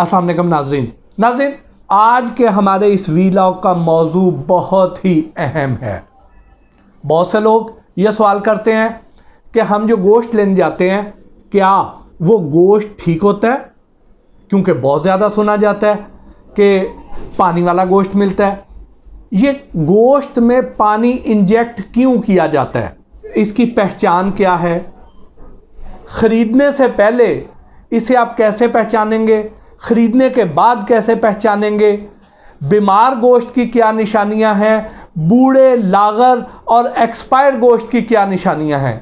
असलम नाजरीन नाजरीन आज के हमारे इस वीलॉग का मौजू बहुत ही अहम है बहुत से लोग ये सवाल करते हैं कि हम जो गोश्त लेने जाते हैं क्या वो गोश्त ठीक होता है क्योंकि बहुत ज़्यादा सुना जाता है कि पानी वाला गोश्त मिलता है ये गोश्त में पानी इंजेक्ट क्यों किया जाता है इसकी पहचान क्या है ख़रीदने से पहले इसे आप कैसे पहचानेंगे ख़रीदने के बाद कैसे पहचानेंगे बीमार गोश्त की क्या निशानियां हैं बूढ़े लागर और एक्सपायर गोश्त की क्या निशानियां हैं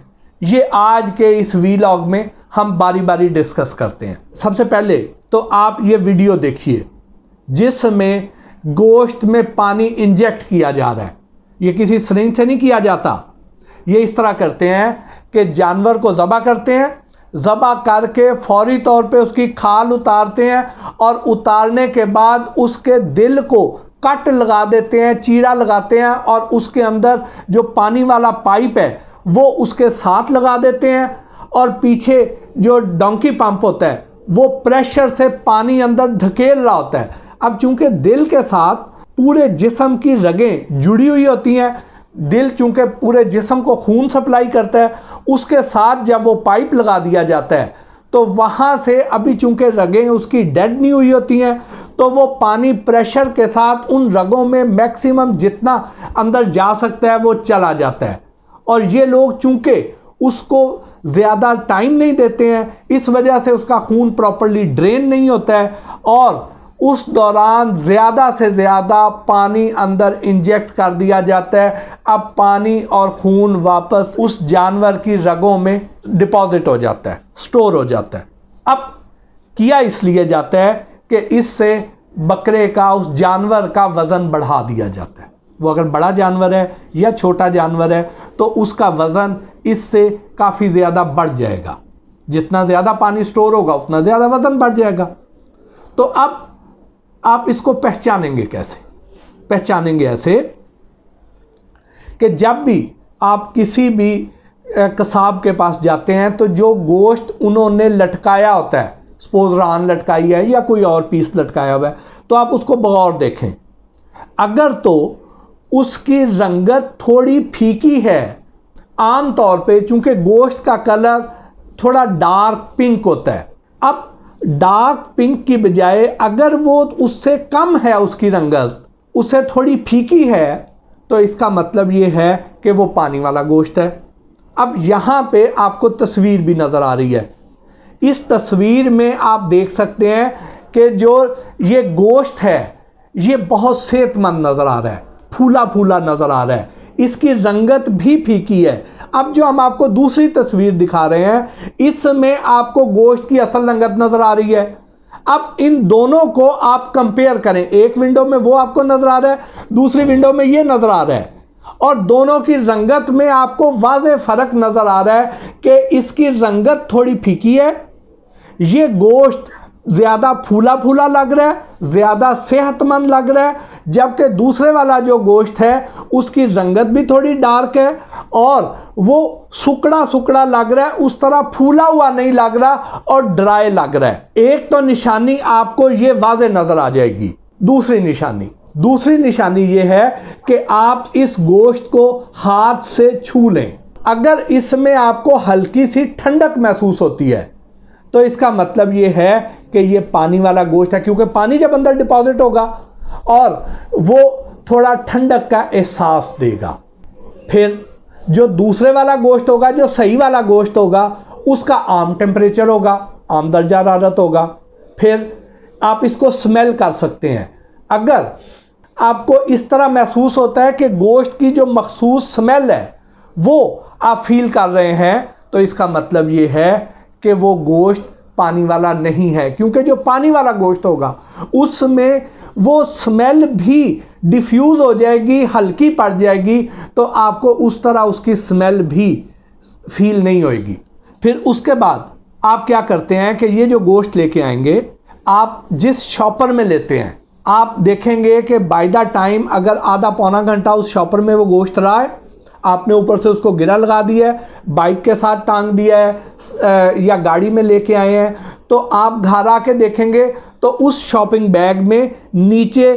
ये आज के इस वीलॉग में हम बारी बारी डिस्कस करते हैं सबसे पहले तो आप ये वीडियो देखिए जिसमें गोश्त में पानी इंजेक्ट किया जा रहा है ये किसी सरिंज से नहीं किया जाता ये इस तरह करते हैं कि जानवर को ज़बा करते हैं ज़बा करके फौरी तौर पे उसकी खाल उतारते हैं और उतारने के बाद उसके दिल को कट लगा देते हैं चीरा लगाते हैं और उसके अंदर जो पानी वाला पाइप है वो उसके साथ लगा देते हैं और पीछे जो डोंकी पंप होता है वो प्रेशर से पानी अंदर धकेल रहा होता है अब चूंकि दिल के साथ पूरे जिसम की रगें जुड़ी हुई होती हैं दिल चूंकि पूरे जिसम को खून सप्लाई करता है उसके साथ जब वो पाइप लगा दिया जाता है तो वहाँ से अभी चूंकि रगें उसकी डेड नहीं हुई होती हैं तो वो पानी प्रेशर के साथ उन रगों में मैक्सिमम जितना अंदर जा सकता है वो चला जाता है और ये लोग चूंकि उसको ज़्यादा टाइम नहीं देते हैं इस वजह से उसका खून प्रॉपरली ड्रेन नहीं होता है और उस दौरान ज़्यादा से ज़्यादा पानी अंदर इंजेक्ट कर दिया जाता है अब पानी और खून वापस उस जानवर की रगों में डिपॉजिट हो जाता है स्टोर हो जाता है अब किया इसलिए जाता है कि इससे बकरे का उस जानवर का वज़न बढ़ा दिया जाता है वो अगर बड़ा जानवर है या छोटा जानवर है तो उसका वज़न इससे काफ़ी ज़्यादा बढ़ जाएगा जितना ज़्यादा पानी स्टोर होगा उतना ज़्यादा वज़न बढ़ जाएगा तो अब आप इसको पहचानेंगे कैसे पहचानेंगे ऐसे कि जब भी आप किसी भी कसाब के पास जाते हैं तो जो गोश्त उन्होंने लटकाया होता है सपोज रान लटकाई है या कोई और पीस लटकाया हुआ है तो आप उसको बगौर देखें अगर तो उसकी रंगत थोड़ी फीकी है आम तौर पे चूंकि गोश्त का कलर थोड़ा डार्क पिंक होता है अब डार्क पिंक की बजाय अगर वो उससे कम है उसकी रंगत उससे थोड़ी फीकी है तो इसका मतलब ये है कि वो पानी वाला गोश्त है अब यहाँ पे आपको तस्वीर भी नज़र आ रही है इस तस्वीर में आप देख सकते हैं कि जो ये गोश्त है ये बहुत सेहतमंद नज़र आ रहा है फूला फूला नज़र आ रहा है इसकी रंगत भी फीकी है अब जो हम आपको दूसरी तस्वीर दिखा रहे हैं इसमें आपको गोश्त की असल रंगत नज़र आ रही है अब इन दोनों को आप कंपेयर करें एक विंडो में वो आपको नज़र आ रहा है दूसरी विंडो में ये नज़र आ रहा है और दोनों की रंगत में आपको वाज फ़र्क नज़र आ रहा है कि इसकी रंगत थोड़ी फीकी है ये गोश्त ज़्यादा फूला फूला लग रहा है ज़्यादा सेहतमंद लग रहा है जबकि दूसरे वाला जो गोश्त है उसकी रंगत भी थोड़ी डार्क है और वो सुकड़ा सुकड़ा लग रहा है उस तरह फूला हुआ नहीं लग रहा और ड्राई लग रहा है एक तो निशानी आपको ये वाज नज़र आ जाएगी दूसरी निशानी दूसरी निशानी ये है कि आप इस गोश्त को हाथ से छू लें अगर इसमें आपको हल्की सी ठंडक महसूस होती है तो इसका मतलब ये है कि ये पानी वाला गोश्त है क्योंकि पानी जब अंदर डिपॉजिट होगा और वो थोड़ा ठंडक का एहसास देगा फिर जो दूसरे वाला गोश्त होगा जो सही वाला गोश्त होगा उसका आम टेम्परेचर होगा आम दर्जा हरारत होगा फिर आप इसको स्मेल कर सकते हैं अगर आपको इस तरह महसूस होता है कि गोश्त की जो मखसूस स्मेल है वो आप फील कर रहे हैं तो इसका मतलब ये है कि वो गोश्त पानी वाला नहीं है क्योंकि जो पानी वाला गोश्त होगा उसमें वो स्मेल भी डिफ्यूज़ हो जाएगी हल्की पड़ जाएगी तो आपको उस तरह उसकी स्मेल भी फील नहीं होएगी फिर उसके बाद आप क्या करते हैं कि ये जो गोश्त लेके आएंगे आप जिस शॉपर में लेते हैं आप देखेंगे कि बाय द टाइम अगर आधा पौना घंटा उस शॉपर में वो गोश्त रहा है आपने ऊपर से उसको गिरा लगा दिया है बाइक के साथ टांग दिया है या गाड़ी में लेके आए हैं तो आप घर आके देखेंगे तो उस शॉपिंग बैग में नीचे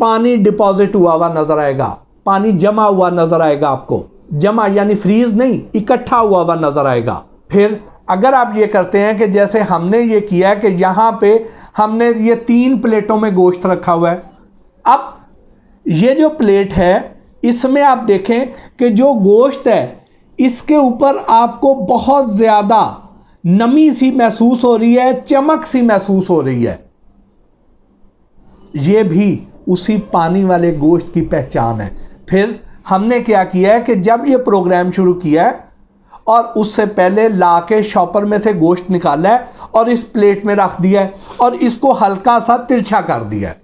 पानी डिपॉजिट हुआ हुआ नज़र आएगा पानी जमा हुआ नज़र आएगा आपको जमा यानी फ्रीज नहीं इकट्ठा हुआ हुआ नज़र आएगा फिर अगर आप ये करते हैं कि जैसे हमने ये किया कि यहाँ पे हमने ये तीन प्लेटों में गोश्त रखा हुआ है अब ये जो प्लेट है इसमें आप देखें कि जो गोश्त है इसके ऊपर आपको बहुत ज़्यादा नमी सी महसूस हो रही है चमक सी महसूस हो रही है ये भी उसी पानी वाले गोश्त की पहचान है फिर हमने क्या किया है कि जब ये प्रोग्राम शुरू किया है और उससे पहले ला के शॉपर में से गोश्त निकाला है और इस प्लेट में रख दिया है और इसको हल्का सा तिरछा कर दिया है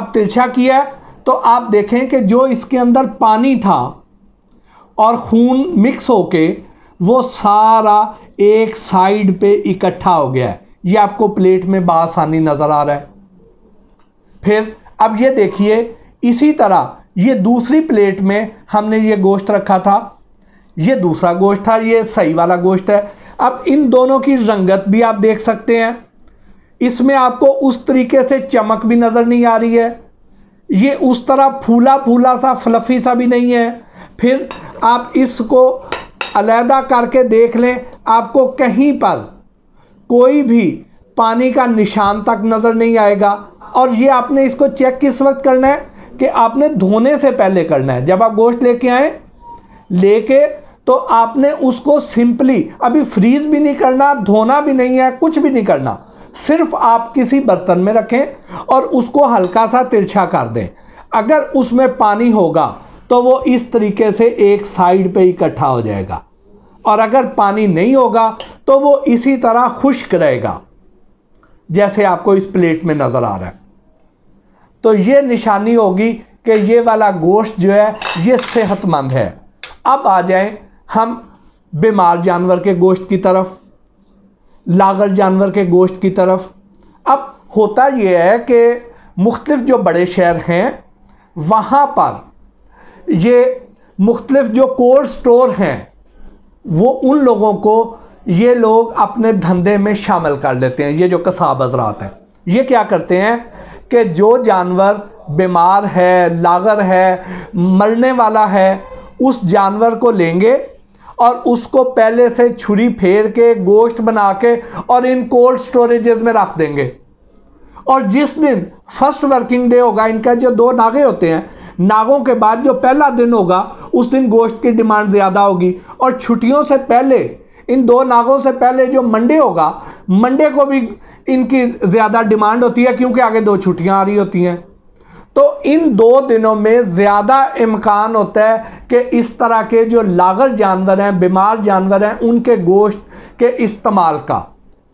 अब तिरछा किया है तो आप देखें कि जो इसके अंदर पानी था और खून मिक्स होके वो सारा एक साइड पे इकट्ठा हो गया है ये आपको प्लेट में बासानी नज़र आ रहा है फिर अब ये देखिए इसी तरह ये दूसरी प्लेट में हमने ये गोश्त रखा था ये दूसरा गोश्त था ये सही वाला गोश्त है अब इन दोनों की रंगत भी आप देख सकते हैं इसमें आपको उस तरीके से चमक भी नज़र नहीं आ रही है ये उस तरह फूला फूला सा फ्लफी सा भी नहीं है फिर आप इसको अलहदा करके देख लें आपको कहीं पर कोई भी पानी का निशान तक नज़र नहीं आएगा और ये आपने इसको चेक किस वक्त करना है कि आपने धोने से पहले करना है जब आप गोश्त लेके आए लेके तो आपने उसको सिंपली अभी फ्रीज भी नहीं करना धोना भी नहीं है कुछ भी नहीं करना सिर्फ आप किसी बर्तन में रखें और उसको हल्का सा तिरछा कर दें अगर उसमें पानी होगा तो वो इस तरीके से एक साइड पे इकट्ठा हो जाएगा और अगर पानी नहीं होगा तो वो इसी तरह खुश्क रहेगा जैसे आपको इस प्लेट में नज़र आ रहा है तो ये निशानी होगी कि ये वाला गोश्त जो है ये सेहतमंद है अब आ जाएं हम बीमार जानवर के गोश्त की तरफ लागर जानवर के गोश्त की तरफ अब होता यह है कि मुख्तलिफ़ जो बड़े शहर हैं वहाँ पर ये मुख्तलिफ़ जो कोल्ड स्टोर हैं वो उन लोगों को ये लोग अपने धंधे में शामिल कर लेते हैं ये जो कसाब हजरात हैं ये क्या करते हैं कि जो जानवर बीमार है लागर है मरने वाला है उस जानवर को लेंगे और उसको पहले से छुरी फेर के गोश्त बना के और इन कोल्ड स्टोरेजेस में रख देंगे और जिस दिन फर्स्ट वर्किंग डे होगा इनका जो दो नागे होते हैं नागों के बाद जो पहला दिन होगा उस दिन गोश्त की डिमांड ज़्यादा होगी और छुट्टियों से पहले इन दो नागों से पहले जो मंडे होगा मंडे को भी इनकी ज़्यादा डिमांड होती है क्योंकि आगे दो छुट्टियाँ आ रही होती हैं तो इन दो दिनों में ज़्यादा इम्कान होता है कि इस तरह के जो लागर जानवर हैं बीमार जानवर हैं उनके गोश्त के इस्तेमाल का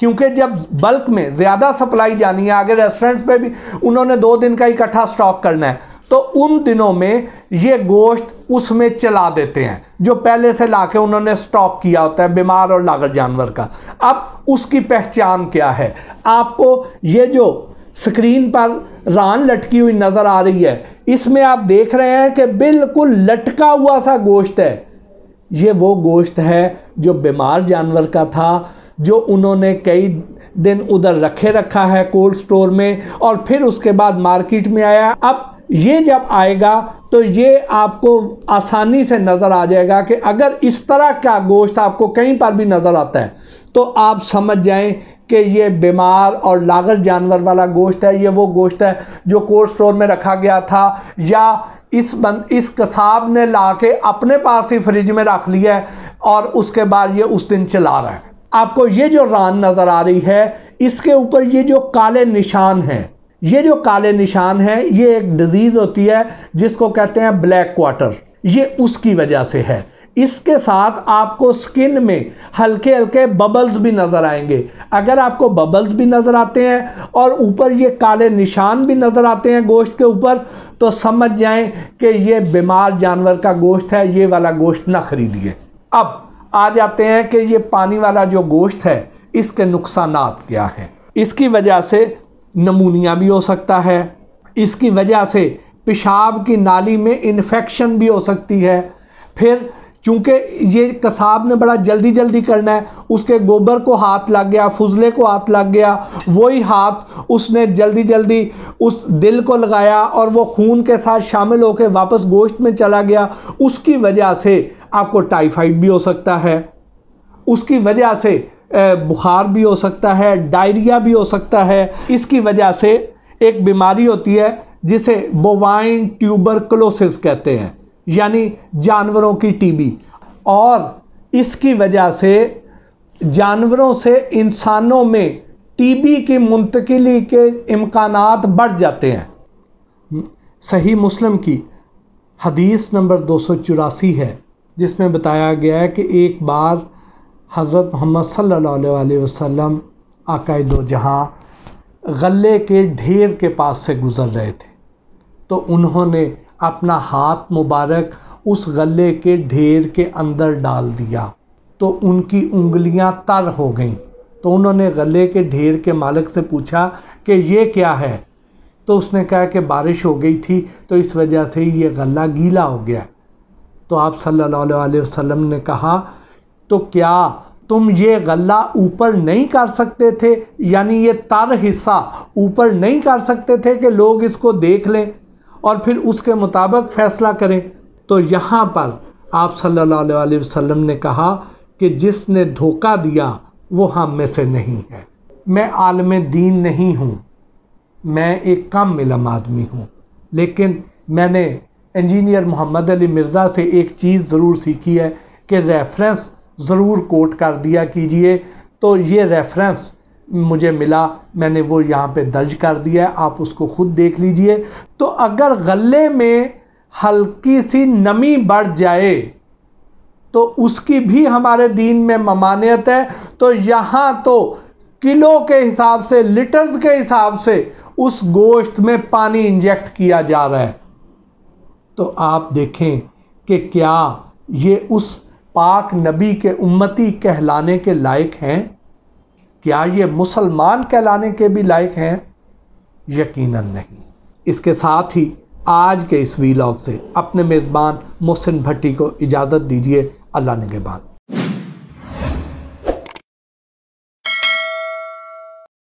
क्योंकि जब बल्क में ज़्यादा सप्लाई जानी है आगे रेस्टोरेंट्स पे भी उन्होंने दो दिन का इकट्ठा स्टॉक करना है तो उन दिनों में ये गोश्त उसमें चला देते हैं जो पहले से ला के उन्होंने स्टॉक किया होता है बीमार और लागर जानवर का अब उसकी पहचान क्या है आपको ये जो स्क्रीन पर रान लटकी हुई नज़र आ रही है इसमें आप देख रहे हैं कि बिल्कुल लटका हुआ सा गोश्त है ये वो गोश्त है जो बीमार जानवर का था जो उन्होंने कई दिन उधर रखे रखा है कोल्ड स्टोर में और फिर उसके बाद मार्केट में आया अब ये जब आएगा तो ये आपको आसानी से नज़र आ जाएगा कि अगर इस तरह का गोश्त आपको कहीं पर भी नज़र आता है तो आप समझ जाएं कि ये बीमार और लागत जानवर वाला गोश्त है ये वो गोश्त है जो कोल्ड स्टोर में रखा गया था या इस बंद इस कसाब ने ला के अपने पास ही फ्रिज में रख लिया है और उसके बाद ये उस दिन चला रहा है आपको ये जो रान नज़र आ रही है इसके ऊपर ये जो काले निशान हैं ये जो काले निशान हैं ये एक डिज़ीज़ होती है जिसको कहते हैं ब्लैक क्वार्टर ये उसकी वजह से है इसके साथ आपको स्किन में हल्के हल्के बबल्स भी नज़र आएंगे अगर आपको बबल्स भी नज़र आते हैं और ऊपर ये काले निशान भी नज़र आते हैं गोश्त के ऊपर तो समझ जाएं कि ये बीमार जानवर का गोश्त है ये वाला गोश्त ना ख़रीदिए अब आ जाते हैं कि ये पानी वाला जो गोश्त है इसके नुकसान क्या हैं इसकी वजह से नमूनिया भी हो सकता है इसकी वजह से पेशाब की नाली में इन्फेक्शन भी हो सकती है फिर चूँकि ये कसाब ने बड़ा जल्दी जल्दी करना है उसके गोबर को हाथ लग गया फुजले को हाथ लग गया वही हाथ उसने जल्दी जल्दी उस दिल को लगाया और वो खून के साथ शामिल होकर वापस गोश्त में चला गया उसकी वजह से आपको टाइफाइड भी हो सकता है उसकी वजह से बुखार भी हो सकता है डायरिया भी हो सकता है इसकी वजह से एक बीमारी होती है जिसे बोवाइन ट्यूबर कहते हैं यानी जानवरों की टीबी और इसकी वजह से जानवरों से इंसानों में टीबी की मुंतकली के इम्कान बढ़ जाते हैं सही मुस्लिम की हदीस नंबर दो सौ चौरासी है जिसमें बताया गया है कि एक बार हज़रत मोहम्मद सल्ला वसम वसल्लम आकाए दो जहाँ गले के ढेर के पास से गुज़र रहे थे तो उन्होंने अपना हाथ मुबारक उस गले के ढेर के अंदर डाल दिया तो उनकी उंगलियां तर हो गईं तो उन्होंने गले के ढेर के मालिक से पूछा कि ये क्या है तो उसने कहा कि बारिश हो गई थी तो इस वजह से ही ये गला गीला हो गया तो आप सल्लल्लाहु अलैहि वसल्लम ने कहा तो क्या तुम ये गला ऊपर नहीं कर सकते थे यानी ये तर हिस्सा ऊपर नहीं कर सकते थे कि लोग इसको देख लें और फिर उसके मुताबिक फ़ैसला करें तो यहाँ पर आप सल्लल्लाहु अलैहि वसल्लम ने कहा कि जिसने धोखा दिया वो हम में से नहीं है मैं आलम दीन नहीं हूँ मैं एक कम मिलम आदमी हूँ लेकिन मैंने इंजीनियर मोहम्मद अली मिर्ज़ा से एक चीज़ ज़रूर सीखी है कि रेफरेंस ज़रूर कोट कर दिया कीजिए तो ये रेफरेंस मुझे मिला मैंने वो यहाँ पे दर्ज कर दिया है आप उसको खुद देख लीजिए तो अगर गले में हल्की सी नमी बढ़ जाए तो उसकी भी हमारे दीन में ममानियत है तो यहाँ तो किलो के हिसाब से लीटर्स के हिसाब से उस गोश्त में पानी इंजेक्ट किया जा रहा है तो आप देखें कि क्या ये उस पाक नबी के उम्मती कहलाने के लायक हैं क्या ये मुसलमान कहलाने के भी लायक हैं यकीनन नहीं इसके साथ ही आज के इस वीलॉग से अपने मेज़बान मोहसिन भट्टी को इजाज़त दीजिए अल्लाह नगेबान